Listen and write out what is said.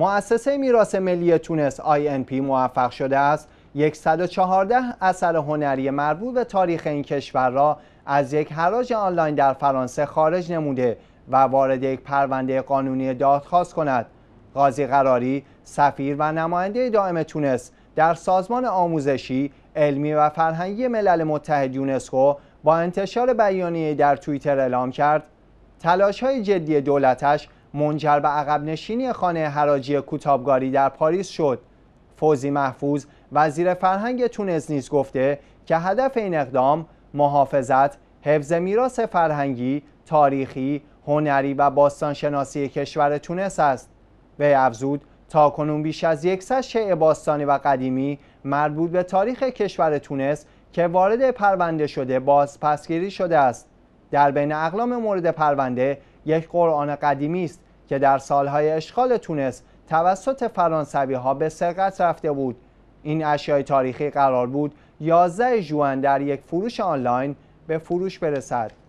مؤسسه میراث ملی تونس INP موفق شده است 114 اثر هنری مربوط به تاریخ این کشور را از یک حراج آنلاین در فرانسه خارج نموده و وارد یک پرونده قانونی دادخواست کند قاضی قراری سفیر و نماینده دائم تونس در سازمان آموزشی علمی و فرهنگی ملل متحد یونسکو با انتشار بیانیه در توییتر اعلام کرد تلاش های جدی دولتش منجر به عقب نشینی خانه حراجی کوتابگاری در پاریس شد فوزی محفوظ وزیر فرهنگ تونس نیز گفته که هدف این اقدام محافظت حفظ میراث فرهنگی تاریخی هنری و باستانشناسی کشور تونس است وی افزود تا کنون بیش از یکصد چه باستانی و قدیمی مربوط به تاریخ کشور تونس که وارد پرونده شده باز پسگیری شده است در بین اقلام مورد پرونده یک قرآن قدیمی است که در سالهای اشغال تونس توسط فرانسوی ها به سرقت رفته بود این اشیای تاریخی قرار بود 11 ژوئن در یک فروش آنلاین به فروش برسد